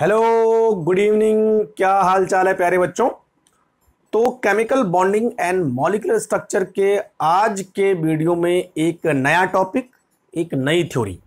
Hello good evening क्या हाल चाल है प्यारे बच्चों तो chemical bonding and molecular structure के आज के वीडियो में एक नया टॉपिक एक नई थ्योरी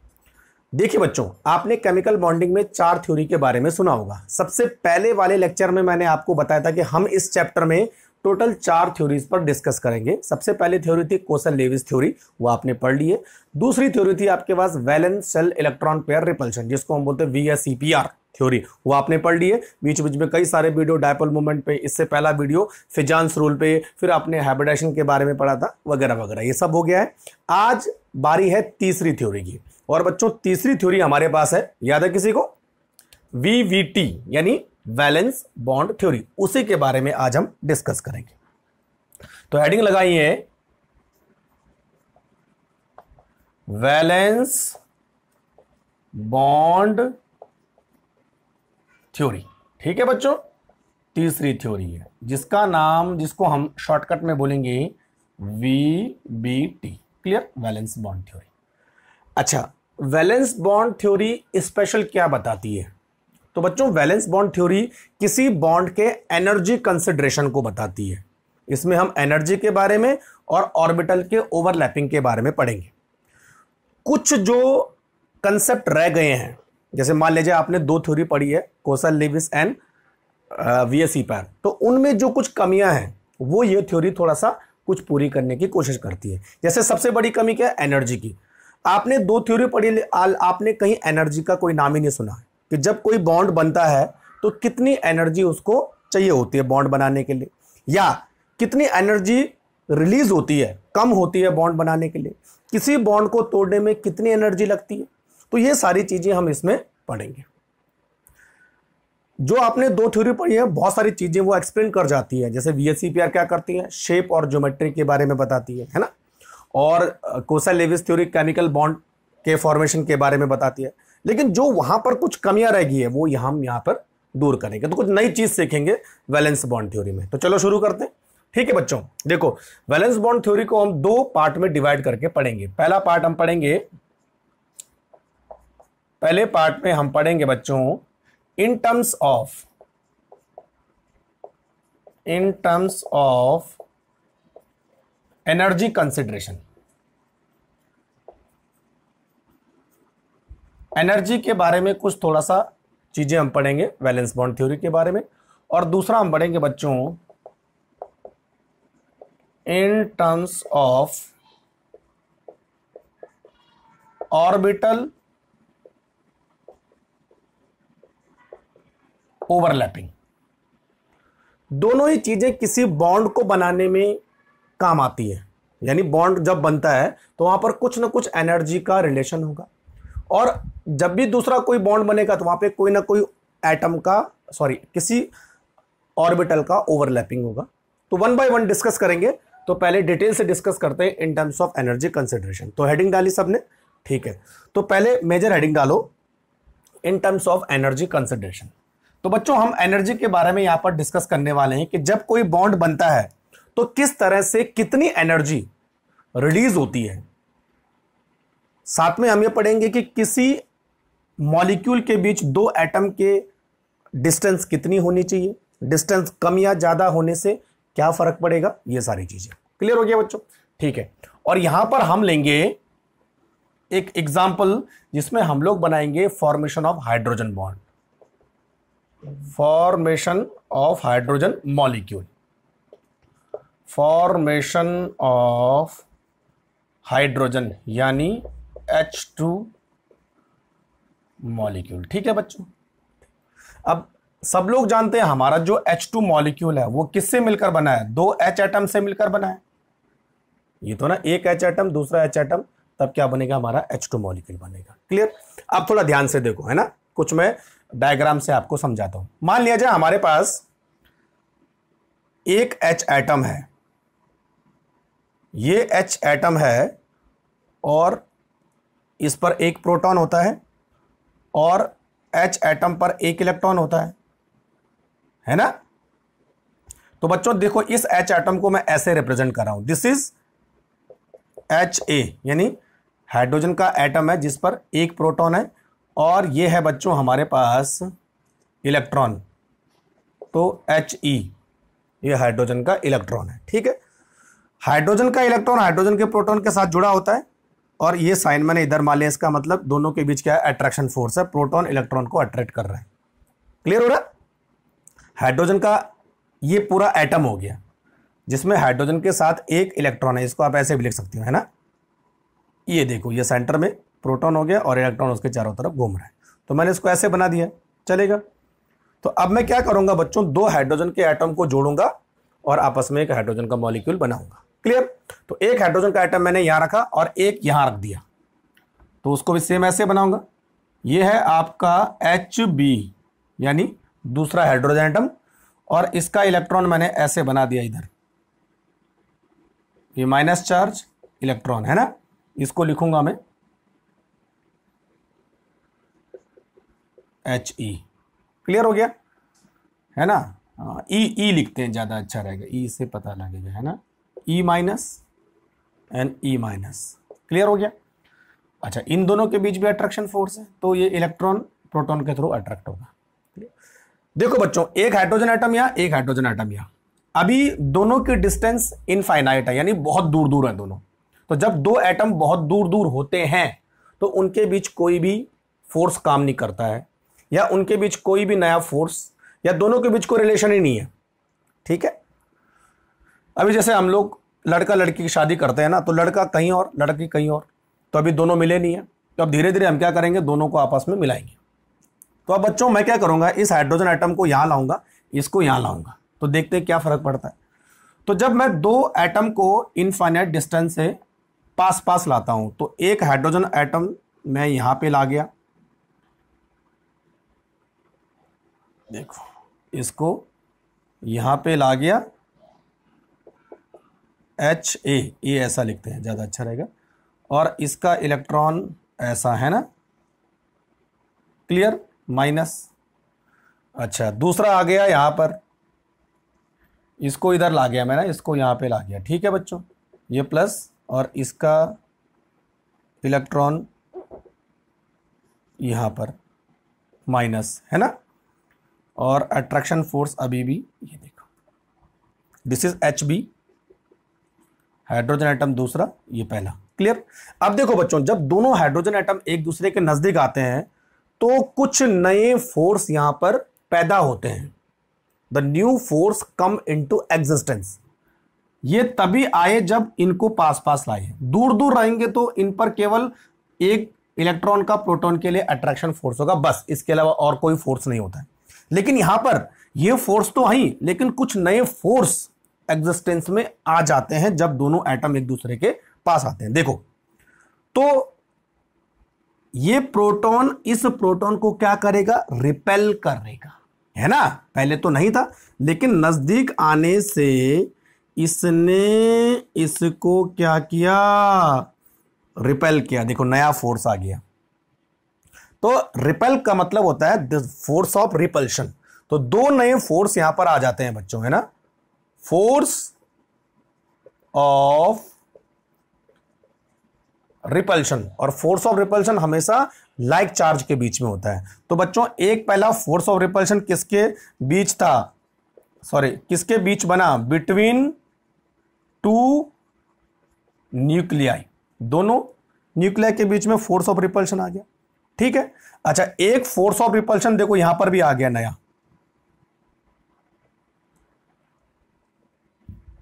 देखिए बच्चों आपने केमिकल बॉन्डिंग में चार थ्योरी के बारे में सुना होगा सबसे पहले वाले लेक्चर में मैंने आपको बताया था कि हम इस चैप्टर में टोटल चार थ्योरीज पर डिस्कस करेंगे सबसे पहले थ्योरी थी कोसल लेविस थ्योरी वो आपने पढ़ ली है दूसरी थ्योरी थी आपके पास valence shell electron pair repulsion जिसको हम बोलते हैं V S E P R theory वो आपने पढ़ लिए बीच बीच में कई सारे वीडियो डायपल मूवमेंट पे इससे पहला वीडियो फिजांस रूल पे फिर आपने हैबिटेशन के बारे में पढ़ा था वगैरह वगैरह ये सब हो गया है आज बारी है तीसरी थ्योरी की और बच्चों तीसरी थ्योरी हमारे पास है याद है किसी को वीवीटी यानी वैलेंस बॉन्ड थ्योरी उसी के बारे में आज हम डिस्कस करेंगे तो हेडिंग लगाई है वैलेंस बॉन्ड थ्योरी ठीक है बच्चों तीसरी थ्योरी है जिसका नाम जिसको हम शॉर्टकट में बोलेंगे V B T clear valence bond theory अच्छा वैलेंस बॉन्ड थ्योरी स्पेशल क्या बताती है तो बच्चों वैलेंस बॉन्ड थ्योरी किसी बॉन्ड के एनर्जी कंसिडरेशन को बताती है इसमें हम एनर्जी के बारे में और ऑर्बिटल के ओवरलैपिंग के बारे में पढ़ेंगे कुछ जो कंसेप्ट रह गए हैं जैसे मान लीजिए आपने दो थ्योरी पढ़ी है Kossel Lewis and V S pair तो उनमें जो कुछ कमियां हैं वो ये थ्योरी थोड़ा सा कुछ पूरी करने की कोशिश करती है जैसे सबसे बड़ी कमी क्या है एनर्जी की आपने दो थ्योरी पढ़ी आपने कहीं एनर्जी का कोई नाम ही नहीं सुना कि जब कोई बॉन्ड बनता है तो कितनी एनर्जी उसको चाहिए होती है बॉन्ड बनाने के लिए या कितनी एनर्जी रिलीज होती है कम होती है बॉन्ड बनाने के लिए किसी बॉन्ड को तोड़ने में कितनी एनर्जी लगती है तो ये सारी चीज़ें हम इसमें पढ़ेंगे जो आपने दो थ्योरी पढ़ी है बहुत सारी चीज़ें वो एक्सप्लेन कर जाती है जैसे वीएससीपीआर क्या करती है शेप और ज्योमेट्री के बारे में बताती है है ना और Kossel Lewis theory chemical bond के फॉर्मेशन के बारे में बताती है लेकिन जो वहां पर कुछ कमियां रह गई है वो हम यहाँ पर दूर करेंगे तो कुछ नई चीज़ सीखेंगे वैलेंस बॉन्ड थ्योरी में तो चलो शुरू करते हैं ठीक है बच्चों देखो वैलेंस बॉन्ड थ्योरी को हम दो पार्ट में डिवाइड करके पढ़ेंगे पहला पार्ट हम पढ़ेंगे पहले पार्ट में हम पढ़ेंगे बच्चों in terms of in terms of energy consideration energy के बारे में कुछ थोड़ा सा चीजें हम पढ़ेंगे बैलेंस बॉन्ड थ्योरी के बारे में और दूसरा हम पढ़ेंगे बच्चों in terms of orbital overlapping दोनों ही चीज़ें किसी बॉन्ड को बनाने में काम आती है यानी बॉन्ड जब बनता है तो वहां पर कुछ ना कुछ एनर्जी का रिलेशन होगा और जब भी दूसरा कोई बॉन्ड बनेगा तो वहां पे कोई ना कोई एटम का सॉरी किसी ऑर्बिटल का ओवरलैपिंग होगा तो वन बाय वन डिस्कस करेंगे तो पहले डिटेल से डिस्कस करते हैं in terms of energy consideration तो हेडिंग डाली सबने ठीक है तो पहले मेजर हेडिंग डालो in terms of energy consideration तो बच्चों हम एनर्जी के बारे में यहां पर डिस्कस करने वाले हैं कि जब कोई बॉन्ड बनता है तो किस तरह से कितनी एनर्जी रिलीज होती है साथ में हम ये पढ़ेंगे कि किसी मॉलिक्यूल के बीच दो एटम के डिस्टेंस कितनी होनी चाहिए डिस्टेंस कम या ज्यादा होने से क्या फर्क पड़ेगा ये सारी चीजें क्लियर हो गया बच्चों ठीक है और यहां पर हम लेंगे एक एग्जाम्पल जिसमें हम लोग बनाएंगे formation of hydrogen bond formation of hydrogen molecule formation of hydrogen यानी एच टू मॉलिक्यूल ठीक है बच्चों अब सब लोग जानते हैं हमारा जो एच टू मॉलिक्यूल है वो किससे मिलकर बना है दो एच एटम से मिलकर बना है ये तो ना एक एच एटम दूसरा एच एटम तब क्या बनेगा हमारा एच टू मॉलिक्यूल बनेगा क्लियर अब थोड़ा ध्यान से देखो है ना कुछ मैं डायग्राम से आपको समझाता हूं मान लिया जाए हमारे पास एक एच एटम है ये एच एटम है और इस पर एक प्रोटॉन होता है और एच एटम पर एक इलेक्ट्रॉन होता है है ना तो बच्चों देखो इस एच एटम को मैं ऐसे रिप्रेजेंट कर रहा हूं दिस इज एच ए यानी हाइड्रोजन का एटम है जिस पर एक प्रोटॉन है और ये है बच्चों हमारे पास इलेक्ट्रॉन तो एच ई e, ये हाइड्रोजन का इलेक्ट्रॉन है ठीक है हाइड्रोजन का इलेक्ट्रॉन हाइड्रोजन के प्रोटॉन के साथ जुड़ा होता है और ये साइन मैंने इधर मान लिया इसका मतलब दोनों के बीच क्या है अट्रैक्शन फोर्स है प्रोटॉन इलेक्ट्रॉन को अट्रैक्ट कर रहा है क्लियर हो रहा है हाइड्रोजन का ये पूरा एटम हो गया जिसमें हाइड्रोजन के साथ एक इलेक्ट्रॉन है इसको आप ऐसे भी लिख सकते हो है ना ये देखो ये सेंटर में प्रोटॉन हो गया और इलेक्ट्रॉन उसके चारों तरफ घूम रहा है तो मैंने इसको ऐसे बना दिया चलेगा तो अब मैं क्या करूंगा बच्चों दो हाइड्रोजन के एटम को जोड़ूंगा और आपस में एक हाइड्रोजन का मॉलिक्यूल बनाऊंगा क्लियर तो एक हाइड्रोजन का आइटम मैंने यहां रखा और एक यहां रख दिया तो उसको भी सेम ऐसे बनाऊंगा ये है आपका एच बी यानी दूसरा हाइड्रोजन आइटम और इसका इलेक्ट्रॉन मैंने ऐसे बना दिया इधर ये माइनस चार्ज इलेक्ट्रॉन है ना इसको लिखूंगा मैं एच ई क्लियर हो गया है ना ई हाँ, ई e, e लिखते हैं ज़्यादा अच्छा रहेगा ई e से पता लगेगा है ना E minus and E minus clear हो गया अच्छा इन दोनों के बीच भी अट्रैक्शन फोर्स है तो ये इलेक्ट्रॉन प्रोटॉन के थ्रू अट्रैक्ट होगा देखो बच्चों एक हाइड्रोजन आइटम या एक हाइड्रोजन आइटम या अभी दोनों की डिस्टेंस इनफाइनाइट है यानी बहुत दूर दूर है दोनों तो जब दो एटम बहुत दूर दूर होते हैं तो उनके बीच कोई भी फोर्स काम नहीं करता है या उनके बीच कोई भी नया फोर्स या दोनों के बीच कोई रिलेशन ही नहीं है ठीक है अभी जैसे हम लोग लड़का लड़की की शादी करते हैं ना तो लड़का कहीं और लड़की कहीं और तो अभी दोनों मिले नहीं है तो अब धीरे धीरे हम क्या करेंगे दोनों को आपस में मिलाएंगे तो अब बच्चों मैं क्या करूँगा इस हाइड्रोजन आइटम को यहाँ लाऊंगा इसको यहाँ लाऊंगा तो देखते हैं क्या फ़र्क पड़ता है तो जब मैं दो एटम को इनफाइनाइट डिस्टेंस से पास पास लाता हूँ तो एक हाइड्रोजन एटम मैं यहाँ पे ला गया देखो इसको यहाँ पे ला गया एच ए ए ऐसा लिखते हैं ज़्यादा अच्छा रहेगा और इसका इलेक्ट्रॉन ऐसा है ना क्लियर माइनस अच्छा दूसरा आ गया यहाँ पर इसको इधर ला गया मैंने इसको यहाँ पे ला गया ठीक है बच्चों ये प्लस और इसका इलेक्ट्रॉन यहाँ पर माइनस है ना और अट्रैक्शन फोर्स अभी भी ये देखो this is H B hydrogen atom दूसरा ये पहला क्लियर अब देखो बच्चों जब दोनों हाइड्रोजन आइटम एक दूसरे के नजदीक आते हैं तो कुछ नए फोर्स यहां पर पैदा होते हैं the new force come to existence ये तभी आए जब इनको पास पास लाए दूर दूर रहेंगे तो इन पर केवल एक इलेक्ट्रॉन का प्रोटॉन के लिए अट्रैक्शन फोर्स होगा बस इसके अलावा और कोई फोर्स नहीं होता है लेकिन यहां पर ये फोर्स तो आई लेकिन कुछ नए फोर्स एग्जिस्टेंस में आ जाते हैं जब दोनों एटम एक दूसरे के पास आते हैं देखो तो ये प्रोटॉन इस प्रोटॉन को क्या करेगा रिपेल करेगा है ना पहले तो नहीं था लेकिन नजदीक आने से इसने इसको क्या किया रिपेल किया देखो नया फोर्स आ गया तो रिपेल का मतलब होता है फोर्स ऑफ रिपल्शन तो दो नए फोर्स यहां पर आ जाते हैं बच्चों है ना फोर्स ऑफ रिपल्शन और फोर्स ऑफ रिपल्शन हमेशा लाइक like चार्ज के बीच में होता है तो बच्चों एक पहला फोर्स ऑफ रिपल्शन किसके बीच था सॉरी किसके बीच बना बिटवीन टू न्यूक्लियाई दोनों न्यूक्लियाई के बीच में फोर्स ऑफ रिपल्शन आ गया ठीक है अच्छा एक फोर्स ऑफ रिपल्शन देखो यहां पर भी आ गया नया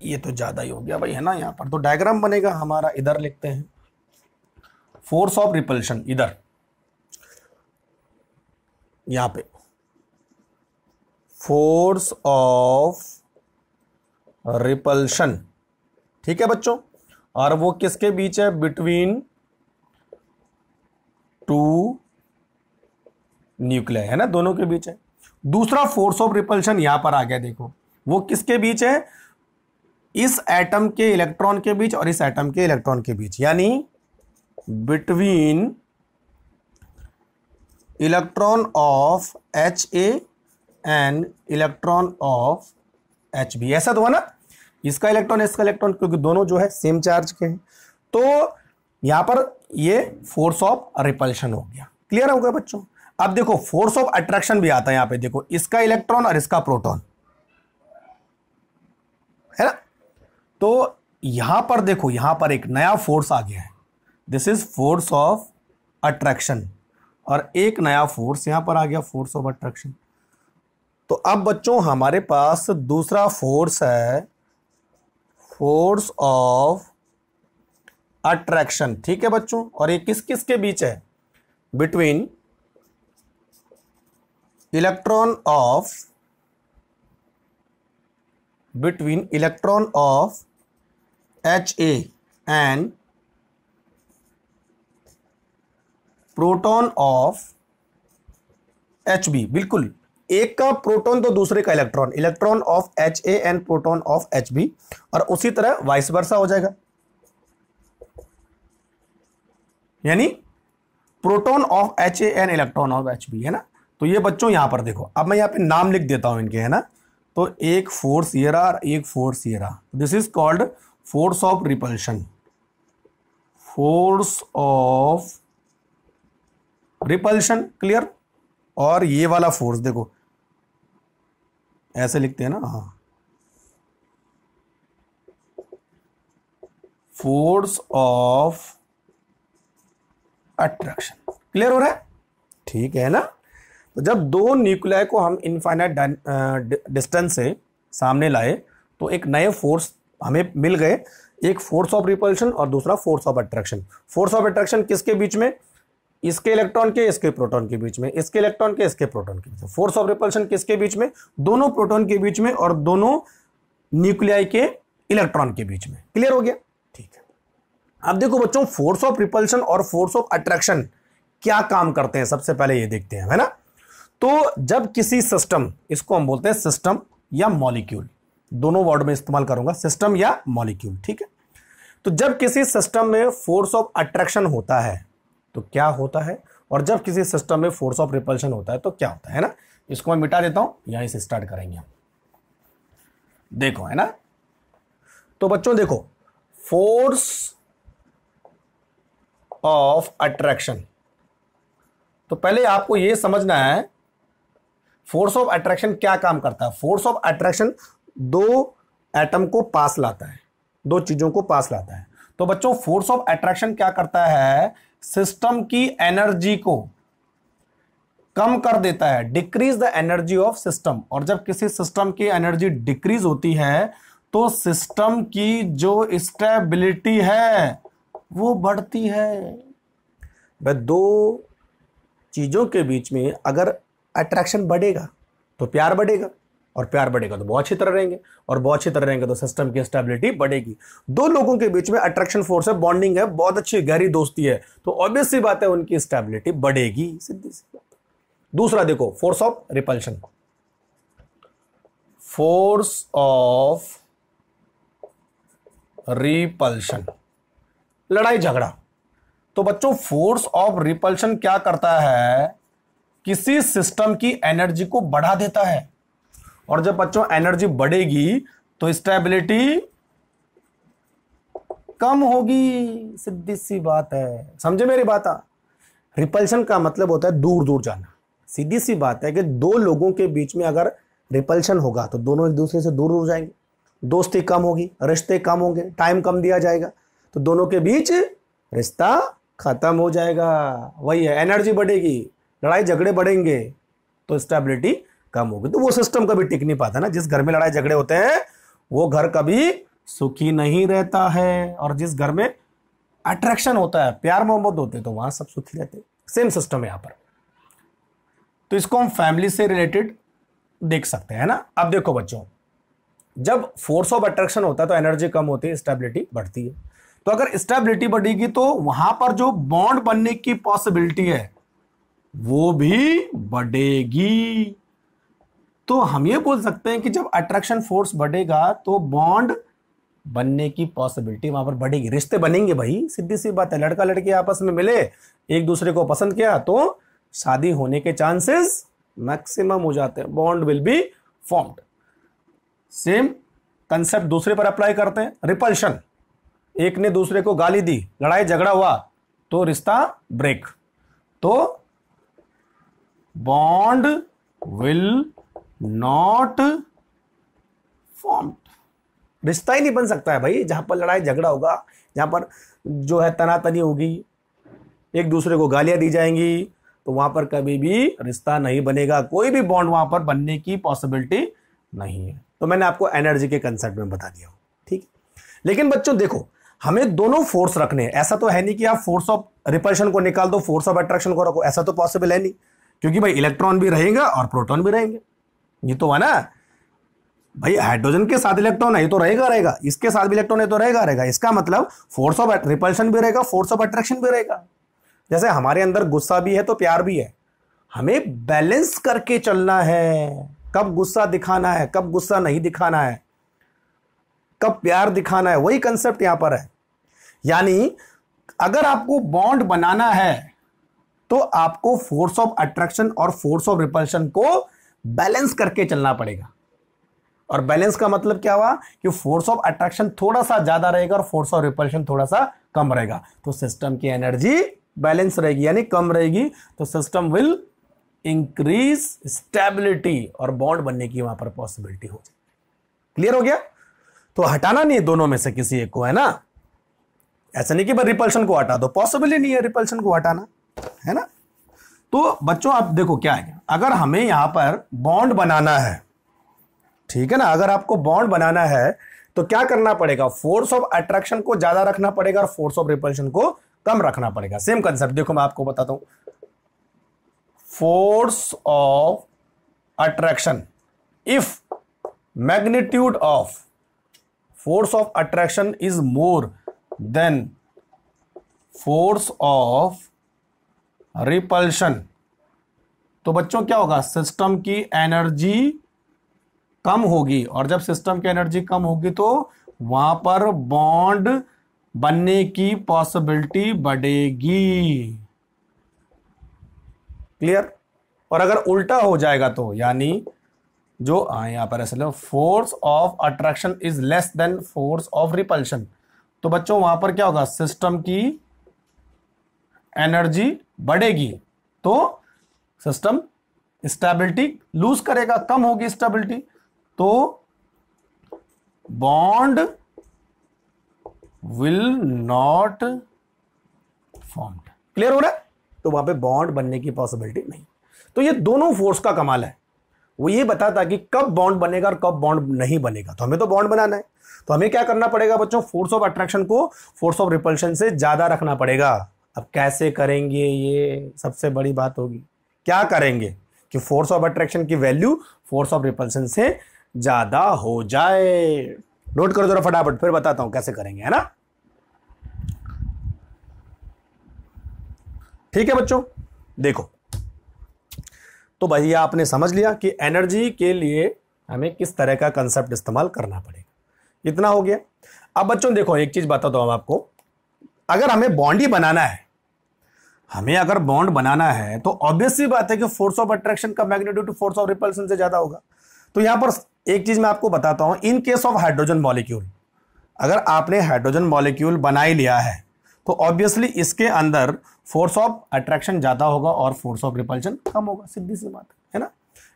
ये तो ज्यादा ही हो गया भाई है ना यहां पर तो डायग्राम बनेगा हमारा इधर लिखते हैं फोर्स ऑफ रिपल्शन इधर यहां पे फोर्स ऑफ रिपल्शन ठीक है बच्चों और वो किसके बीच है बिटवीन टू न्यूक्लियर है ना दोनों के बीच है दूसरा फोर्स ऑफ रिपल्शन यहां पर आ गया देखो वो किसके बीच है इस एटम के इलेक्ट्रॉन के बीच और इस एटम के इलेक्ट्रॉन के बीच यानी between electron of H A and electron of H B ऐसा तो हुआ ना इसका इलेक्ट्रॉन इसका इलेक्ट्रॉन क्योंकि दोनों जो है सेम चार्ज के हैं तो यहां पर ये फोर्स ऑफ रिपल्शन हो गया क्लियर हो गया बच्चों अब देखो फोर्स ऑफ अट्रैक्शन भी आता है यहां पे देखो इसका इलेक्ट्रॉन और इसका प्रोटॉन है ना तो यहां पर देखो यहां पर एक नया फोर्स आ गया है this is force of attraction और एक नया फोर्स यहां पर आ गया फोर्स ऑफ अट्रैक्शन तो अब बच्चों हमारे पास दूसरा फोर्स है फोर्स ऑफ अट्रैक्शन ठीक है बच्चों और ये किस किस के बीच है between electron of between electron of ha and proton of H B बिल्कुल एक का प्रोटॉन तो दूसरे का electron electron of H A and proton of H B और उसी तरह वाइस वर्षा हो जाएगा यानी proton of H A and electron of H B है ना तो ये बच्चों यहाँ पर देखो अब मैं यहाँ पे नाम लिख देता हूँ इनके है ना तो एक फोर्स ये रहा एक फोर्स ये रहा this is called force of repulsion force of repulsion clear और ये वाला फोर्स देखो ऐसे लिखते हैं ना हाँ फोर्स ऑफ अट्रैक्शन क्लियर हो रहा है ठीक है ना तो जब दो न्यूक्लियाई को हम इनफाइनाइट डिस्टेंस से सामने लाए तो एक नए फोर्स हमें मिल गए एक फोर्स ऑफ रिपल्शन और दूसरा force of attraction force of attraction किसके बीच में इसके इलेक्ट्रॉन के इसके प्रोटॉन के बीच में इसके इलेक्ट्रॉन के इसके प्रोटॉन के बीच में फोर्स ऑफ रिपल्शन किसके बीच में दोनों प्रोटॉन के बीच में और दोनों न्यूक्लियाई के इलेक्ट्रॉन के बीच में क्लियर हो गया ठीक है अब देखो बच्चों फोर्स ऑफ रिपल्शन और फोर्स ऑफ अट्रैक्शन क्या काम करते हैं सबसे पहले ये देखते हैं है ना तो जब किसी सिस्टम इसको हम बोलते हैं सिस्टम या मॉलिक्यूल दोनों वर्ड में इस्तेमाल करूंगा सिस्टम या मॉलिक्यूल ठीक है तो जब किसी सिस्टम में फोर्स ऑफ अट्रैक्शन होता है तो क्या होता है और जब किसी सिस्टम में फोर्स ऑफ रिपल्शन होता है तो क्या होता है ना इसको मैं मिटा देता हूं यहां से स्टार्ट करेंगे हम देखो है ना तो बच्चों देखो फोर्स ऑफ अट्रैक्शन तो पहले आपको यह समझना है फोर्स ऑफ अट्रैक्शन क्या काम करता है फोर्स ऑफ अट्रैक्शन दो एटम को पास लाता है दो चीजों को पास लाता है तो बच्चों फोर्स ऑफ अट्रैक्शन क्या करता है सिस्टम की एनर्जी को कम कर देता है decrease the energy of system और जब किसी सिस्टम की एनर्जी डिक्रीज होती है तो सिस्टम की जो स्टेबिलिटी है वो बढ़ती है भाई दो चीज़ों के बीच में अगर अट्रैक्शन बढ़ेगा तो प्यार बढ़ेगा और प्यार बढ़ेगा तो बहुत अच्छी तरह रहेंगे और बहुत अच्छी तरह रहेंगे तो सिस्टम की स्टेबिलिटी बढ़ेगी दो लोगों के बीच में अट्रैक्शन फोर्स है बॉन्डिंग है बहुत अच्छी गहरी दोस्ती है तो ऑब्वियस सी बात है उनकी स्टेबिलिटी बढ़ेगी सीधी सी बात दूसरा देखो force of repulsion force of repulsion लड़ाई झगड़ा तो बच्चों फोर्स ऑफ रिपल्शन क्या करता है किसी सिस्टम की एनर्जी को बढ़ा देता है और जब बच्चों एनर्जी बढ़ेगी तो स्टेबिलिटी कम होगी सीधी सी बात है समझे मेरी बात आ हाँ। रिपल्शन का मतलब होता है दूर दूर जाना सीधी सी बात है कि दो लोगों के बीच में अगर रिपल्शन होगा तो दोनों एक दूसरे से दूर दूर जाएंगे दोस्ती कम होगी रिश्ते कम होंगे टाइम कम दिया जाएगा तो दोनों के बीच रिश्ता खत्म हो जाएगा वही है एनर्जी बढ़ेगी लड़ाई झगड़े बढ़ेंगे तो स्टेबिलिटी कम होगी तो वो सिस्टम कभी टिक नहीं पाता ना जिस घर में लड़ाई झगड़े होते हैं वो घर कभी सुखी नहीं रहता है और जिस घर में अट्रैक्शन होता है प्यार मोहब्बत होते हैं तो वहां सब सुखी रहते सेम सिस्टम है यहाँ पर तो इसको हम फैमिली से रिलेटेड देख सकते हैं ना अब देखो बच्चों जब फोर्स ऑफ अट्रैक्शन होता है तो एनर्जी कम होती है स्टेबिलिटी बढ़ती है तो अगर स्टेबिलिटी बढ़ेगी तो वहां पर जो बॉन्ड बनने की पॉसिबिलिटी है वो भी बढ़ेगी तो हम ये बोल सकते हैं कि जब अट्रैक्शन फोर्स बढ़ेगा तो बॉन्ड बनने की पॉसिबिलिटी वहां पर बढ़ेगी रिश्ते बनेंगे भाई सीधी सी बात है लड़का लड़की आपस में मिले एक दूसरे को पसंद किया तो शादी होने के चांसेस मैक्सिमम हो जाते हैं bond will be formed same concept दूसरे पर अप्लाई करते हैं रिपल्शन एक ने दूसरे को गाली दी लड़ाई झगड़ा हुआ तो रिश्ता ब्रेक तो bond will not formed रिश्ता ही नहीं बन सकता है भाई जहां पर लड़ाई झगड़ा होगा जहां पर जो है तनातनी होगी एक दूसरे को गालियां दी जाएंगी तो वहां पर कभी भी रिश्ता नहीं बनेगा कोई भी बॉन्ड वहां पर बनने की पॉसिबिलिटी नहीं है तो मैंने आपको एनर्जी के कंसेप्ट में बता दिया ठीक लेकिन बच्चों देखो हमें दोनों फोर्स रखने हैं ऐसा तो है नहीं कि आप फोर्स ऑफ रिपल्शन को निकाल दो फोर्स ऑफ अट्रैक्शन को रखो ऐसा तो पॉसिबल है नहीं क्योंकि भाई इलेक्ट्रॉन भी रहेगा और प्रोटॉन भी रहेंगे ये तो है ना भाई हाइड्रोजन के साथ इलेक्ट्रॉन है ये तो रहेगा रहेगा इसके साथ भी इलेक्ट्रॉन है तो रहेगा रहेगा इसका मतलब फोर्स ऑफ रिपल्शन भी रहेगा फोर्स ऑफ अट्रैक्शन भी रहेगा जैसे हमारे अंदर गुस्सा भी है तो प्यार भी है हमें बैलेंस करके चलना है कब गुस्सा दिखाना है कब गुस्सा नहीं दिखाना है कब प्यार दिखाना है वही कंसेप्ट यहां पर है यानी अगर आपको बॉन्ड बनाना है तो आपको फोर्स ऑफ अट्रैक्शन और फोर्स ऑफ रिपल्शन को बैलेंस करके चलना पड़ेगा और बैलेंस का मतलब क्या हुआ कि फोर्स ऑफ अट्रैक्शन थोड़ा सा ज्यादा रहेगा और फोर्स ऑफ रिपल्शन थोड़ा सा कम रहेगा तो सिस्टम की एनर्जी बैलेंस रहेगी यानी कम रहेगी तो सिस्टम विल इंक्रीज स्टेबिलिटी और बॉन्ड बनने की वहां पर पॉसिबिलिटी हो जाए क्लियर हो गया तो हटाना नहीं है दोनों में से किसी एक को है ना ऐसा नहीं कि रिपल्शन को हटा दो पॉसिबिलिटी नहीं है रिपल्शन को हटाना है ना तो बच्चों आप देखो क्या है अगर हमें यहां पर बॉन्ड बनाना है ठीक है ना अगर आपको बॉन्ड बनाना है तो क्या करना पड़ेगा फोर्स ऑफ अट्रैक्शन को ज्यादा रखना पड़ेगा और फोर्स ऑफ रिपल्शन को कम रखना पड़ेगा सेम कंसेप्ट देखो मैं आपको बताता हूं force of attraction if magnitude of force of attraction is more than force of repulsion तो बच्चों क्या होगा सिस्टम की एनर्जी कम होगी और जब सिस्टम की एनर्जी कम होगी तो वहां पर बॉन्ड बनने की पॉसिबिलिटी बढ़ेगी क्लियर और अगर उल्टा हो जाएगा तो यानी जो हाँ, यहां पर ऐसे force of attraction is less than force of repulsion तो बच्चों वहां पर क्या होगा सिस्टम की एनर्जी बढ़ेगी तो सिस्टम स्टेबिलिटी लूज करेगा कम होगी स्टेबिलिटी तो bond will not form clear हो रहा है तो वहां पे बॉन्ड बनने की पॉसिबिलिटी नहीं तो ये दोनों फोर्स का कमाल है वो ये बताता कि कब बॉन्ड बनेगा और कब बॉन्ड नहीं बनेगा तो हमें तो बॉन्ड बनाना है तो हमें क्या करना पड़ेगा बच्चों फोर्स ऑफ अट्रैक्शन को फोर्स ऑफ रिपल्शन से ज्यादा रखना पड़ेगा अब कैसे करेंगे ये सबसे बड़ी बात होगी क्या करेंगे कि फोर्स ऑफ अट्रैक्शन की वैल्यू फोर्स ऑफ रिपल्सन से ज़्यादा हो जाए नोट करो जरा फटाफट फिर बताता हूं कैसे करेंगे है ना ठीक है बच्चों देखो तो भैया आपने समझ लिया कि एनर्जी के लिए हमें किस तरह का कंसेप्ट इस्तेमाल करना पड़ेगा इतना हो गया अब बच्चों देखो एक चीज़ बताता हूं आपको अगर हमें बॉन्ड ही बनाना है हमें अगर बॉन्ड बनाना है तो ऑब्वियसली बात है कि फोर्स ऑफ अट्रैक्शन का मैग्नेट्यूड फोर्स ऑफ रिपल्सन से ज्यादा होगा तो यहां पर एक चीज मैं आपको बताता हूं in case of hydrogen molecule अगर आपने हाइड्रोजन मॉलिक्यूल बना ही लिया है तो ऑब्वियसली इसके अंदर फोर्स ऑफ अट्रैक्शन ज्यादा होगा और फोर्स ऑफ रिपल्शन कम होगा सीधी सी बात है ना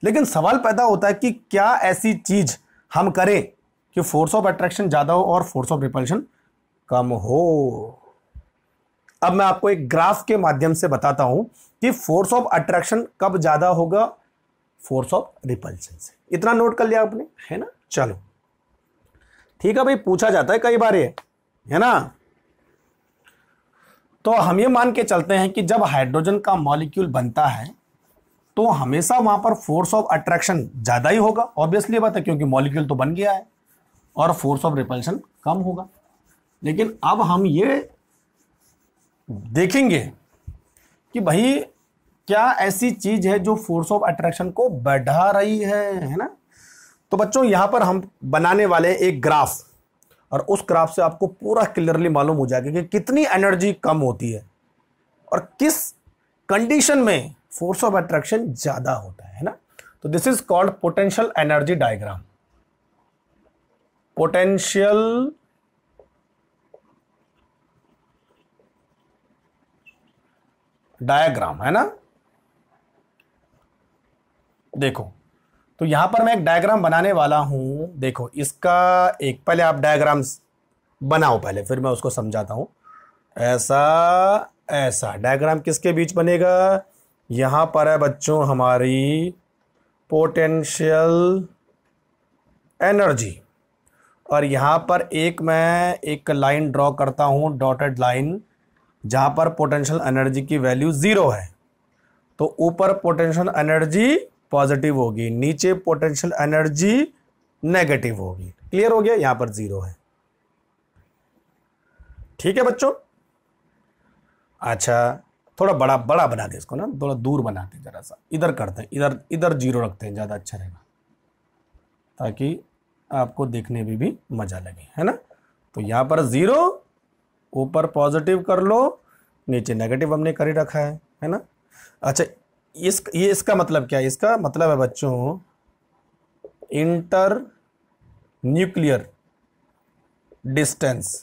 लेकिन सवाल पैदा होता है कि क्या ऐसी चीज हम करें कि फोर्स ऑफ अट्रैक्शन ज्यादा हो और फोर्स ऑफ रिपल्शन कम हो अब मैं आपको एक ग्राफ के माध्यम से बताता हूं कि फोर्स ऑफ अट्रैक्शन कब ज्यादा होगा फोर्स ऑफ रिपल्शन से इतना नोट कर लिया आपने है ना चलो ठीक है भाई पूछा जाता है कई बार ये है ना तो हम ये मान के चलते हैं कि जब हाइड्रोजन का मॉलिक्यूल बनता है तो हमेशा वहां पर फोर्स ऑफ अट्रैक्शन ज्यादा ही होगा ऑब्वियसली बात है क्योंकि मॉलिक्यूल तो बन गया है और फोर्स ऑफ रिपल्शन कम होगा लेकिन अब हम ये देखेंगे कि भाई क्या ऐसी चीज है जो फोर्स ऑफ अट्रैक्शन को बढ़ा रही है है ना तो बच्चों यहां पर हम बनाने वाले एक ग्राफ और उस ग्राफ से आपको पूरा क्लियरली मालूम हो जाएगा कि कितनी एनर्जी कम होती है और किस कंडीशन में फोर्स ऑफ अट्रैक्शन ज्यादा होता है ना तो this is called potential energy diagram potential diagram है ना देखो तो यहां पर मैं एक डायग्राम बनाने वाला हूं देखो इसका एक पहले आप डायग्राम बनाओ पहले फिर मैं उसको समझाता हूं ऐसा ऐसा डायग्राम किसके बीच बनेगा यहां पर है बच्चों हमारी पोटेंशियल एनर्जी और यहां पर एक मैं एक लाइन ड्रॉ करता हूं डॉटेड लाइन जहां पर पोटेंशियल एनर्जी की वैल्यू ज़ीरो है तो ऊपर पोटेंशियल एनर्जी पॉजिटिव होगी नीचे पोटेंशियल एनर्जी नेगेटिव होगी क्लियर हो गया यहां पर ज़ीरो है ठीक है बच्चों अच्छा थोड़ा बड़ा बड़ा बना दे इसको ना थोड़ा दूर बनाते ज़रा सा इधर करते हैं इधर इधर जीरो रखते हैं ज़्यादा अच्छा रहेगा ताकि आपको देखने में भी, भी मज़ा लगे है ना तो यहां पर ज़ीरो ऊपर पॉजिटिव कर लो नीचे नेगेटिव हमने कर ही रखा है है ना अच्छा इस ये इसका मतलब क्या है इसका मतलब है बच्चों इंटर न्यूक्लियर डिस्टेंस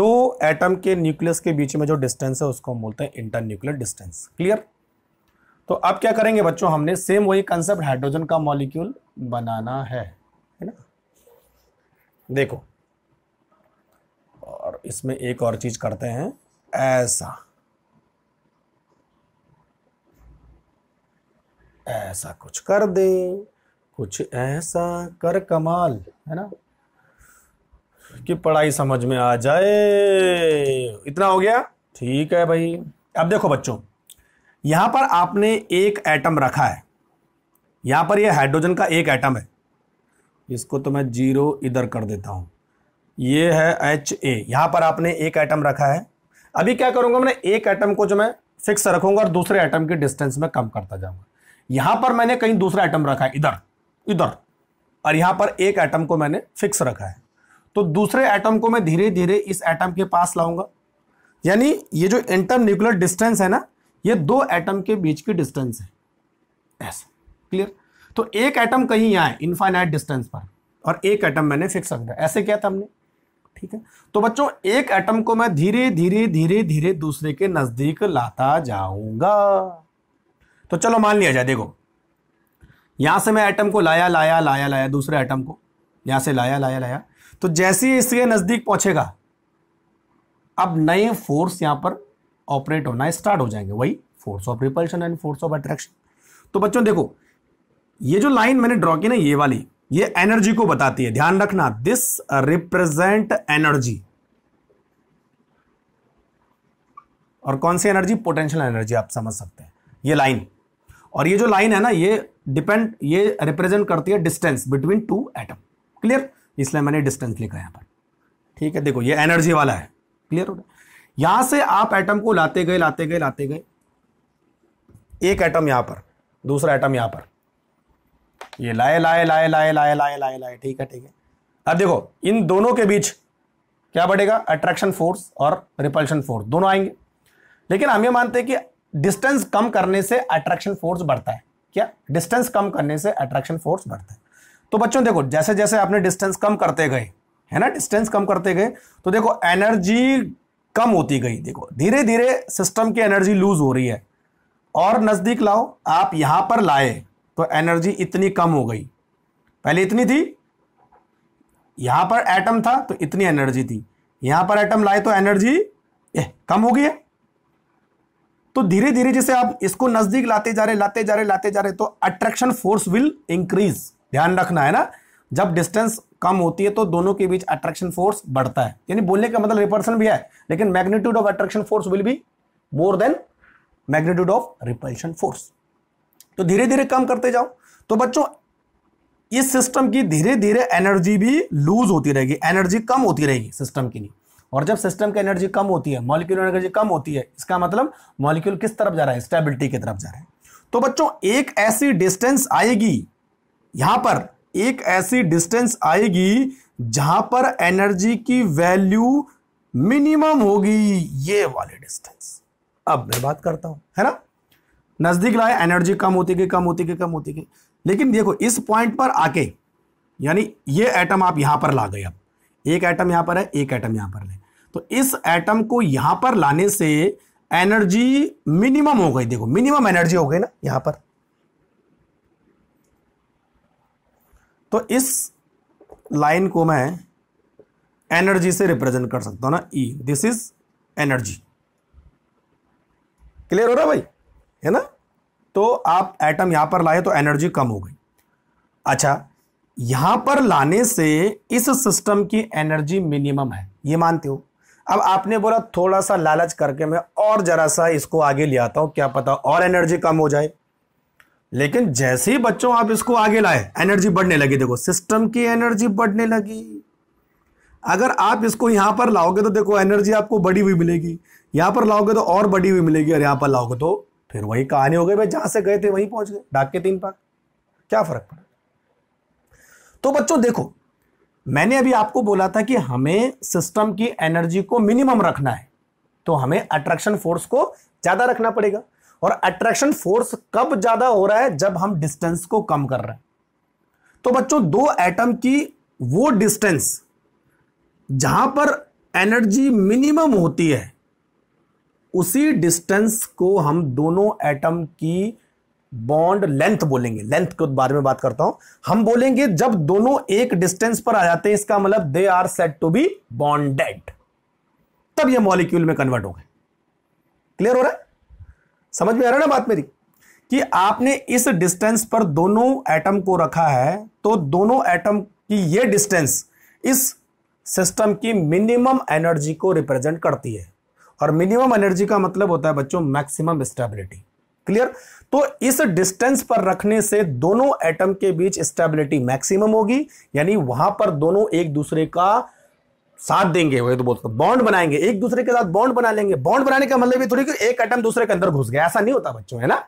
दो एटम के न्यूक्लियस के बीच में जो डिस्टेंस है उसको हम बोलते हैं इंटर न्यूक्लियर डिस्टेंस क्लियर तो अब क्या करेंगे बच्चों हमने सेम वही कंसेप्ट हाइड्रोजन का मॉलिक्यूल बनाना है है ना देखो और इसमें एक और चीज़ करते हैं ऐसा ऐसा कुछ कर दे कुछ ऐसा कर कमाल है ना कि पढ़ाई समझ में आ जाए इतना हो गया ठीक है भाई अब देखो बच्चों यहां पर आपने एक एटम रखा है यहां पर यह हाइड्रोजन का एक एटम है इसको तो मैं जीरो इधर कर देता हूं ये है एच ए यहाँ पर आपने एक आइटम रखा है अभी क्या करूँगा मैंने एक एटम को जो मैं फिक्स रखूंगा और दूसरे आइटम की डिस्टेंस में कम करता जाऊंगा यहाँ पर मैंने कहीं दूसरा आइटम रखा है इधर इधर और यहाँ पर एक आइटम को मैंने फिक्स रखा है तो दूसरे आइटम को मैं धीरे धीरे इस एटम के पास लाऊंगा यानी ये जो इंटर न्यूक्लियर डिस्टेंस है ना ये दो एटम के बीच की डिस्टेंस है ऐसा क्लियर तो एक एटम कहीं यहाँ है इनफाइनाइट डिस्टेंस पर और एक एटम मैंने फिक्स रख दिया ऐसे क्या था हमने ठीक है तो बच्चों एक एटम को मैं धीरे धीरे धीरे धीरे दूसरे के नजदीक लाता जाऊंगा तो चलो मान लिया जाए देखो यहां से मैं एटम को लाया लाया लाया लाया दूसरे एटम को यहां से लाया लाया लाया तो जैसे ही इसके नजदीक पहुंचेगा अब नए फोर्स यहां पर ऑपरेट होना स्टार्ट हो जाएंगे वही force of repulsion and force of attraction तो बच्चों देखो ये जो लाइन मैंने ड्रॉ की ना ये वाली ये एनर्जी को बताती है ध्यान रखना दिस रिप्रेजेंट एनर्जी और कौन सी एनर्जी पोटेंशियल एनर्जी आप समझ सकते हैं ये लाइन और ये जो लाइन है ना ये डिपेंड ये रिप्रेजेंट करती है distance between two atom clear इसलिए मैंने डिस्टेंस लिखा यहां पर ठीक है देखो ये एनर्जी वाला है क्लियर हो गया यहां से आप एटम को लाते गए लाते गए लाते गए एक एटम यहां पर दूसरा एटम यहां पर ये लाए लाए लाए लाए लाए लाए लाए लाए ठीक है ठीक है अब देखो इन दोनों के बीच क्या बढ़ेगा अट्रैक्शन फोर्स और रिपल्शन फोर्स दोनों आएंगे लेकिन हम ये मानते हैं कि डिस्टेंस कम करने से अट्रैक्शन फोर्स बढ़ता है क्या डिस्टेंस कम करने से अट्रैक्शन फोर्स बढ़ता है तो बच्चों देखो जैसे जैसे आपने डिस्टेंस कम करते गए है ना डिस्टेंस कम करते गए तो देखो एनर्जी कम होती गई देखो धीरे धीरे सिस्टम की एनर्जी लूज हो रही है और नज़दीक लाओ आप यहां पर लाए तो एनर्जी इतनी कम हो गई पहले इतनी थी यहां पर एटम था तो इतनी एनर्जी थी यहां पर एटम लाए तो एनर्जी ए, कम हो गई है तो धीरे धीरे जैसे आप इसको नजदीक लाते जा रहे लाते जा रहे लाते जा रहे तो अट्रैक्शन फोर्स विल इंक्रीज ध्यान रखना है ना जब डिस्टेंस कम होती है तो दोनों के बीच अट्रैक्शन फोर्स बढ़ता है यानी बोलने का मतलब रिपल्सन भी है लेकिन magnitude of attraction force will be more than magnitude of repulsion force तो धीरे धीरे कम करते जाओ तो बच्चों इस सिस्टम की धीरे धीरे एनर्जी भी लूज होती रहेगी एनर्जी कम होती रहेगी सिस्टम की नहीं और जब सिस्टम की एनर्जी कम होती है मॉलिक्यूल एनर्जी कम होती है इसका मतलब मॉलिक्यूल किस तरफ जा रहा है स्टेबिलिटी की तरफ जा रहा है तो बच्चों एक ऐसी डिस्टेंस आएगी यहां पर एक ऐसी डिस्टेंस आएगी जहां पर एनर्जी की वैल्यू मिनिमम होगी ये वाली डिस्टेंस अब मैं बात करता हूं है ना नजदीक लाए एनर्जी कम होती गई कम होती गई कम होती गई लेकिन देखो इस पॉइंट पर आके यानी ये एटम आप यहां पर ला गए अब एक एटम यहां पर है एक एटम यहां पर है तो इस एटम को यहां पर लाने से एनर्जी मिनिमम हो गई देखो मिनिमम एनर्जी हो गई ना यहां पर तो इस लाइन को मैं एनर्जी से रिप्रेजेंट कर सकता हूं ना ई दिस इज एनर्जी क्लियर हो रहा है भाई है ना तो आप एटम यहां पर लाए तो एनर्जी कम हो गई अच्छा यहां पर लाने से इस सिस्टम की एनर्जी मिनिमम है ये मानते हो अब आपने बोला थोड़ा सा लालच करके मैं और जरा सा इसको आगे ले आता हूं क्या पता और एनर्जी कम हो जाए लेकिन जैसे ही बच्चों आप इसको आगे लाए एनर्जी बढ़ने लगी देखो सिस्टम की एनर्जी बढ़ने लगी अगर आप इसको यहां पर लाओगे तो देखो एनर्जी आपको बड़ी हुई मिलेगी यहां पर लाओगे तो और बड़ी हुई मिलेगी और यहां पर लाओगे तो फिर वही कहानी हो गई भाई जहां से गए थे वहीं पहुंच गए डाक के तीन पाक क्या फर्क पड़ा तो बच्चों देखो मैंने अभी आपको बोला था कि हमें सिस्टम की एनर्जी को मिनिमम रखना है तो हमें अट्रैक्शन फोर्स को ज्यादा रखना पड़ेगा और अट्रैक्शन फोर्स कब ज्यादा हो रहा है जब हम डिस्टेंस को कम कर रहे हैं तो बच्चों दो एटम की वो डिस्टेंस जहां पर एनर्जी मिनिमम होती है उसी डिस्टेंस को हम दोनों एटम की बॉन्ड लेंथ बोलेंगे लेंथ के बारे में बात करता हूं हम बोलेंगे जब दोनों एक डिस्टेंस पर आ जाते हैं इसका मतलब they are said to be bonded तब ये मॉलिक्यूल में कन्वर्ट हो गए क्लियर हो रहा है समझ में आ रहा है ना बात मेरी कि आपने इस डिस्टेंस पर दोनों एटम को रखा है तो दोनों एटम की यह डिस्टेंस इस सिस्टम की मिनिमम एनर्जी को रिप्रेजेंट करती है और मिनिमम एनर्जी का मतलब होता है बच्चों मैक्सिमम स्टेबिलिटी क्लियर तो इस डिस्टेंस पर रखने से दोनों एटम के बीच स्टेबिलिटी मैक्सिमम होगी यानी वहां पर दोनों एक दूसरे का साथ देंगे वो तो बोलते बॉन्ड बनाएंगे एक दूसरे के साथ बॉन्ड बना लेंगे बॉन्ड बनाने का मतलब भी थोड़ी कि एक एटम दूसरे के अंदर घुस गया ऐसा नहीं होता बच्चों है ना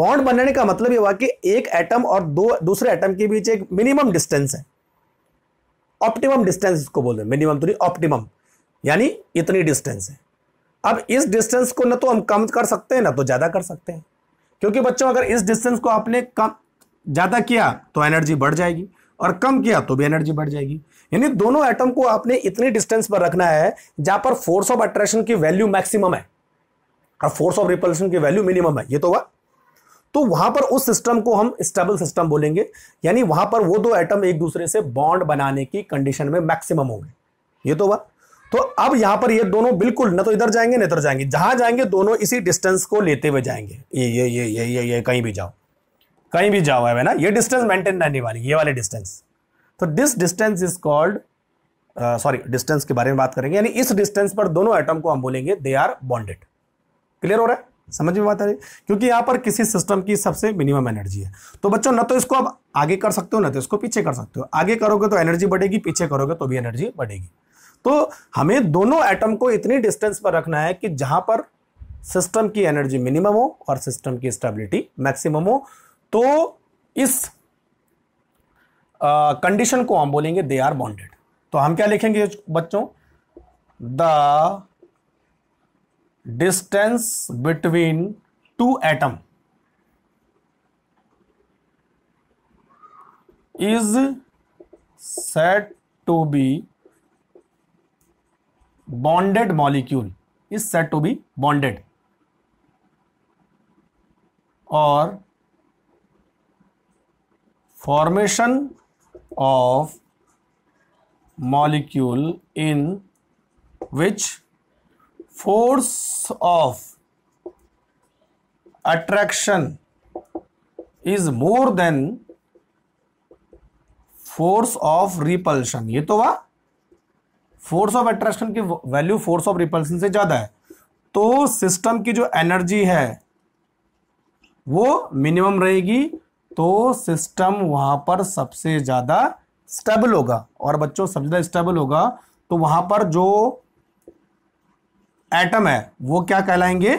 बॉन्ड बनाने का मतलब ये हुआ कि एक एटम और दो दूसरे एटम के बीच एक मिनिमम डिस्टेंस है ऑप्टिमम डिस्टेंस इसको बोलते हैं मिनिमम थोड़ी ऑप्टिमम यानी इतनी डिस्टेंस है अब इस डिस्टेंस को ना तो हम कम कर सकते हैं ना तो ज़्यादा कर सकते हैं क्योंकि बच्चों अगर इस डिस्टेंस को आपने कम ज़्यादा किया तो एनर्जी बढ़ जाएगी और कम किया तो भी एनर्जी बढ़ जाएगी यानी दोनों एटम को आपने इतनी डिस्टेंस पर रखना है जहां पर फोर्स ऑफ अट्रैक्शन की वैल्यू मैक्सिमम है और फोर्स ऑफ रिपल्शन की वैल्यू मिनिमम है ये तो वह तो वहां पर उस सिस्टम को हम स्टेबल सिस्टम बोलेंगे यानी वहां पर वो दो एटम एक दूसरे से बॉन्ड बनाने की कंडीशन में मैक्सिमम होंगे ये तो हुआ तो अब यहां पर ये दोनों बिल्कुल ना तो इधर जाएंगे ना इधर जाएंगे जहां जाएंगे दोनों इसी डिस्टेंस को लेते हुए जाएंगे ये ये ये ये ये ये कहीं भी जाओ कहीं भी जाओ है ना ये डिस्टेंस मेंटेन रहने वाली ये वाले डिस्टेंस तो this distance is called sorry distance के बारे में बात करेंगे यानी इस डिस्टेंस पर दोनों एटम को हम बोलेंगे दे आर बॉन्डेड क्लियर हो रहा है समझ में बात आ रही क्योंकि यहां पर किसी सिस्टम की सबसे मिनिमम एनर्जी है तो बच्चों ना तो इसको आप आगे कर सकते हो ना तो इसको पीछे कर सकते हो आगे करोगे तो एनर्जी बढ़ेगी पीछे करोगे तो भी एनर्जी बढ़ेगी तो हमें दोनों एटम को इतनी डिस्टेंस पर रखना है कि जहां पर सिस्टम की एनर्जी मिनिमम हो और सिस्टम की स्टेबिलिटी मैक्सिमम हो तो इस कंडीशन uh, को हम बोलेंगे दे आर बॉन्डेड तो हम क्या लिखेंगे बच्चों the distance between two atom is said to be bonded molecule is said to be bonded or formation of molecule in which force of attraction is more than force of repulsion ये तो हुआ force of attraction की value force of repulsion से ज्यादा है तो system की जो एनर्जी है वो मिनिमम रहेगी तो सिस्टम वहां पर सबसे ज्यादा स्टेबल होगा और बच्चों सबसे ज्यादा स्टेबल होगा तो वहां पर जो एटम है वो क्या कहलाएंगे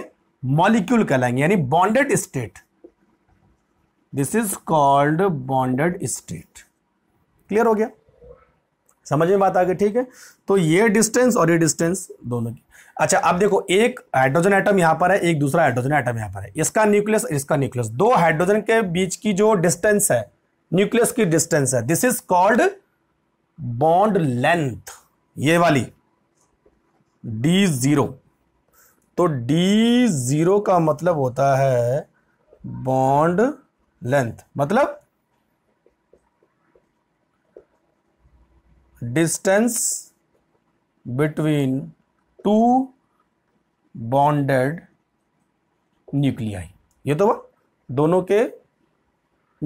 मॉलिक्यूल कहलाएंगे यानी bonded state this is called bonded state clear हो गया समझ में बात आ गई ठीक है तो ये डिस्टेंस और ये डिस्टेंस दोनों की अच्छा अब देखो एक हाइड्रोजन आइटम यहां पर है एक दूसरा हाइड्रोजन आइटम यहां पर है इसका न्यूक्लियस इसका न्यूक्लियस दो हाइड्रोजन के बीच की जो डिस्टेंस है न्यूक्लियस की डिस्टेंस है this is called bond length ये वाली डी जीरो तो डी जीरो का मतलब होता है बॉन्ड लेंथ मतलब distance between two bonded nuclei ये तो वह दोनों के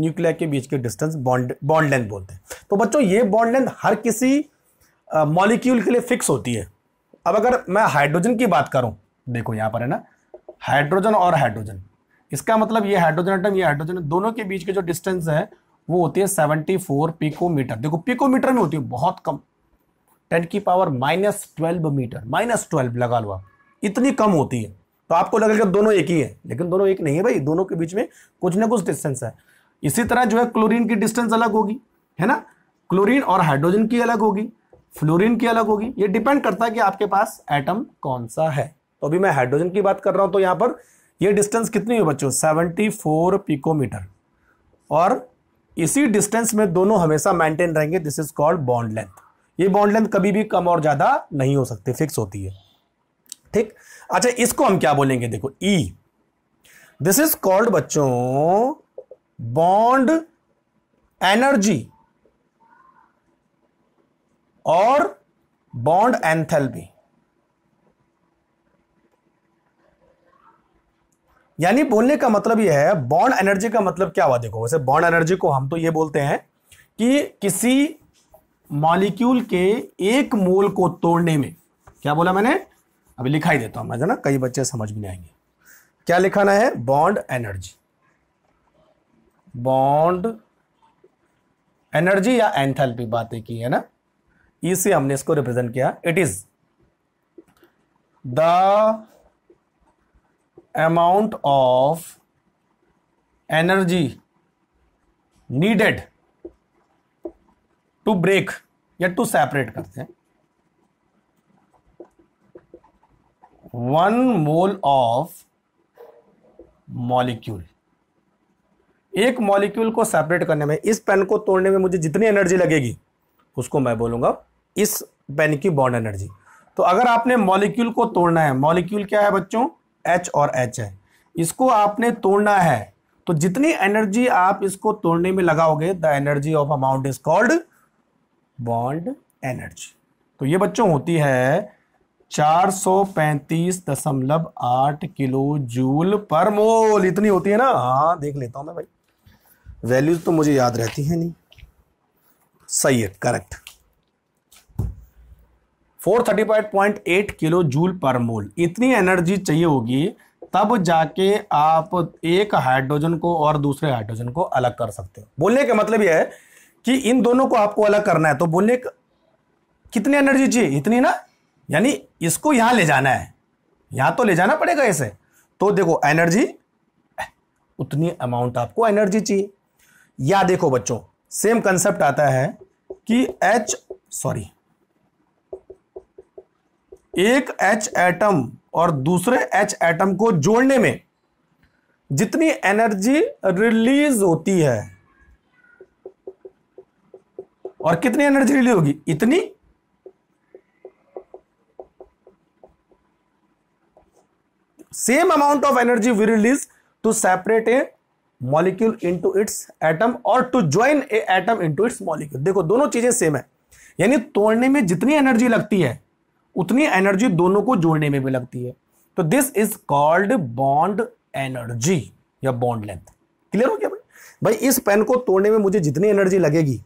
न्यूक्लिया के बीच के डिस्टेंस बॉन्ड बॉन्ड लेंथ बोलते हैं तो बच्चों ये बॉन्ड लेंथ हर किसी मॉलिक्यूल के लिए फिक्स होती है अब अगर मैं हाइड्रोजन की बात करूं देखो यहां पर है ना हाइड्रोजन और हाइड्रोजन इसका मतलब ये हाइड्रोजन आइटम ये हाइड्रोजन दोनों के बीच के जो डिस्टेंस है वो होती है सेवेंटी फोर पिकोमीटर देखो पिकोमीटर में होती है बहुत कम टेन की power minus twelve metre minus twelve लगा लो आप इतनी कम होती है तो आपको लगेगा दोनों एक ही है लेकिन दोनों एक नहीं है भाई दोनों के बीच में कुछ ना कुछ डिस्टेंस है इसी तरह जो है क्लोरीन की डिस्टेंस अलग होगी है ना क्लोरीन और हाइड्रोजन की अलग होगी फ्लोरीन की अलग होगी ये डिपेंड करता है कि आपके पास एटम कौन सा है तो अभी मैं हाइड्रोजन की बात कर रहा हूं तो यहां पर ये डिस्टेंस कितनी है बच्चों 74 पिकोमीटर और इसी डिस्टेंस में दोनों हमेशा मेंटेन रहेंगे this is called bond length ये बॉन्ड लेंथ कभी भी कम और ज्यादा नहीं हो सकते फिक्स होती है ठीक अच्छा इसको हम क्या बोलेंगे देखो ई दिस इज कॉल्ड बच्चों बॉन्ड एनर्जी और बॉन्ड एंथेल्पी यानी बोलने का मतलब यह है बॉन्ड एनर्जी का मतलब क्या हुआ देखो वैसे बॉन्ड एनर्जी को हम तो ये बोलते हैं कि किसी मॉलिक्यूल के एक मोल को तोड़ने में क्या बोला मैंने अभी लिखाई देता हूं मैं ना कई बच्चे समझ में आएंगे क्या लिखाना है बॉन्ड एनर्जी बॉन्ड एनर्जी या एंथैल्पी बातें की है ना इसे e हमने इसको रिप्रेजेंट किया it is the amount of energy needed to break या टू सेपरेट करते हैं वन मोल ऑफ मॉलिक्यूल एक मॉलिक्यूल को सेपरेट करने में इस पेन को तोड़ने में मुझे जितनी एनर्जी लगेगी उसको मैं बोलूंगा इस पेन की बॉन्ड एनर्जी तो अगर आपने मॉलिक्यूल को तोड़ना है मॉलिक्यूल क्या है बच्चों एच और एच है इसको आपने तोड़ना है तो जितनी एनर्जी आप इसको तोड़ने में लगाओगे the energy of amount is called bond energy तो ये बच्चों होती है आठ किलो जूल पर मोल इतनी होती है ना हाँ देख लेता हूं मैं भाई वैल्यूज तो मुझे याद रहती है नहीं सही है करेक्ट 435.8 किलो जूल पर मोल इतनी एनर्जी चाहिए होगी तब जाके आप एक हाइड्रोजन को और दूसरे हाइड्रोजन को अलग कर सकते हो बोलने का मतलब यह है कि इन दोनों को आपको अलग करना है तो बोलने का कितनी एनर्जी चाहिए इतनी ना यानी इसको यहां ले जाना है यहां तो ले जाना पड़ेगा इसे तो देखो एनर्जी उतनी अमाउंट आपको एनर्जी चाहिए या देखो बच्चों सेम कंसेप्ट आता है कि एच सॉरी एक एच एटम और दूसरे एच एटम को जोड़ने में जितनी एनर्जी रिलीज होती है और कितनी एनर्जी रिलीज होगी इतनी same amount of energy we release to separate a molecule into its atom और to join a atom into its molecule देखो दोनों चीजें सेम है यानी तोड़ने में जितनी एनर्जी लगती है उतनी एनर्जी दोनों को जोड़ने में भी लगती है तो this is called bond energy या बॉन्ड लेंथ क्लियर हो गया भाई भाई इस पेन को तोड़ने में मुझे जितनी एनर्जी लगेगी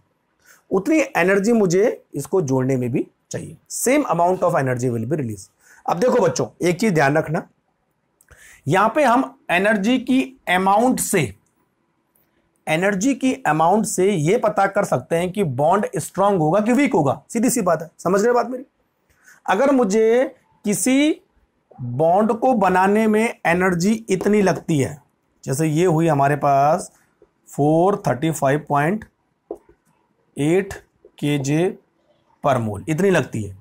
उतनी एनर्जी मुझे इसको जोड़ने में भी चाहिए same amount of energy will be release अब देखो बच्चों एक चीज ध्यान रखना यहां पे हम एनर्जी की अमाउंट से एनर्जी की अमाउंट से यह पता कर सकते हैं कि बॉन्ड स्ट्रांग होगा कि वीक होगा सीधी सी बात है समझ रहे बात मेरी अगर मुझे किसी बॉन्ड को बनाने में एनर्जी इतनी लगती है जैसे ये हुई हमारे पास four thirty five point eight K J पर मोल इतनी लगती है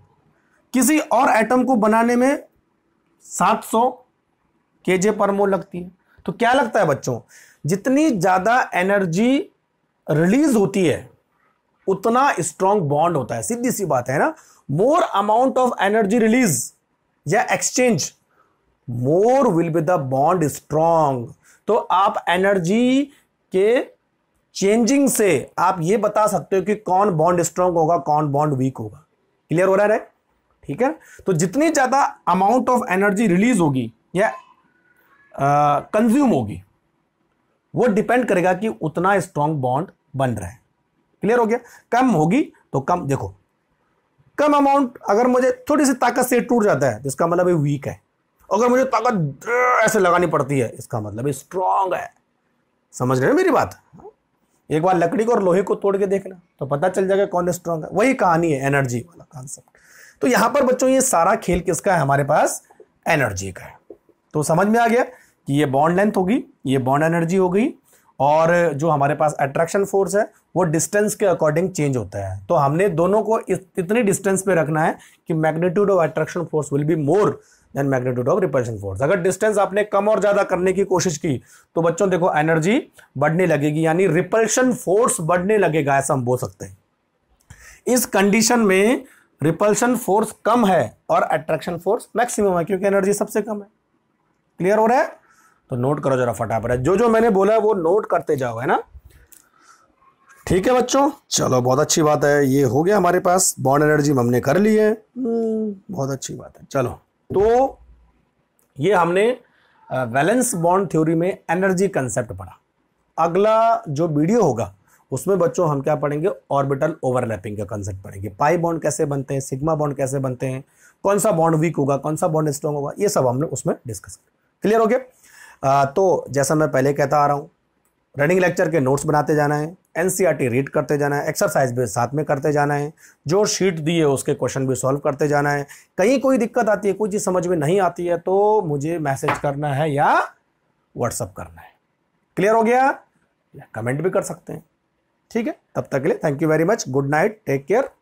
किसी और एटम को बनाने में सात सौ के जे पर मोल लगती है तो क्या लगता है बच्चों जितनी ज़्यादा एनर्जी रिलीज होती है उतना स्ट्रॉन्ग बॉन्ड होता है सीधी सी बात है ना more amount of energy release या exchange more will be the bond strong तो आप एनर्जी के चेंजिंग से आप यह बता सकते हो कि कौन बॉन्ड स्ट्रॉन्ग होगा कौन बॉन्ड वीक होगा क्लियर हो रहा है ठीक है तो जितनी ज्यादा अमाउंट ऑफ एनर्जी रिलीज होगी या कंज्यूम होगी वो डिपेंड करेगा कि उतना स्ट्रांग बॉन्ड बन रहा है क्लियर हो गया कम होगी तो कम देखो कम अमाउंट अगर मुझे थोड़ी सी ताकत से टूट जाता है जिसका तो मतलब ये वीक है अगर मुझे ताकत ऐसे लगानी पड़ती है इसका मतलब ये स्ट्रांग है समझ रहे हो मेरी बात एक बार लकड़ी को और लोहे को तोड़ के देखना तो पता चल जाएगा कौन स्ट्रांग है वही कहानी है एनर्जी वाला कॉन्सेप्ट तो यहां पर बच्चों ये सारा खेल किसका है हमारे पास एनर्जी का है तो समझ में आ गया कि ये बॉन्ड लेंथ होगी ये बॉन्ड एनर्जी हो गई और जो हमारे पास अट्रैक्शन फोर्स है वो डिस्टेंस के अकॉर्डिंग चेंज होता है तो हमने दोनों को इतनी डिस्टेंस पे रखना है कि magnitude of attraction force will be more than magnitude of repulsion force अगर डिस्टेंस आपने कम और ज्यादा करने की कोशिश की तो बच्चों देखो एनर्जी बढ़ने लगेगी यानी रिपल्शन फोर्स बढ़ने लगेगा ऐसा हम बोल सकते हैं इस कंडीशन में रिपल्शन फोर्स कम है और अट्रैक्शन फोर्स मैक्सिमम है क्योंकि एनर्जी सबसे कम है क्लियर हो रहा है तो नोट करो जरा फटाफट जो जो मैंने बोला है वो नोट करते जाओ है ना ठीक है बच्चों चलो बहुत अच्छी बात है ये हो गया हमारे पास बॉन्ड एनर्जी हमने कर ली है हम्म, बहुत अच्छी बात है चलो तो ये हमने वैलेंस बॉन्ड थ्योरी में एनर्जी कंसेप्ट पढ़ा अगला जो वीडियो होगा उसमें बच्चों हम क्या पढ़ेंगे ऑर्बिटल ओवरलैपिंग का कंसेप्ट पढ़ेंगे पाई बॉन्ड कैसे बनते हैं सिग्मा बॉन्ड कैसे बनते हैं कौन सा बॉन्ड वीक होगा कौन सा बॉन्ड स्ट्रॉन्ग होगा ये सब हमने उसमें डिस्कस किया क्लियर हो गया तो जैसा मैं पहले कहता आ रहा हूँ रनिंग लेक्चर के नोट्स बनाते जाना है एन रीड करते जाना है एक्सरसाइज भी साथ में करते जाना है जो शीट दी है उसके क्वेश्चन भी सॉल्व करते जाना है कहीं कोई दिक्कत आती है कोई चीज़ समझ में नहीं आती है तो मुझे मैसेज करना है या व्हाट्सअप करना है क्लियर हो गया या कमेंट भी कर सकते हैं ठीक है तब तक के लिए thank you very much good night take care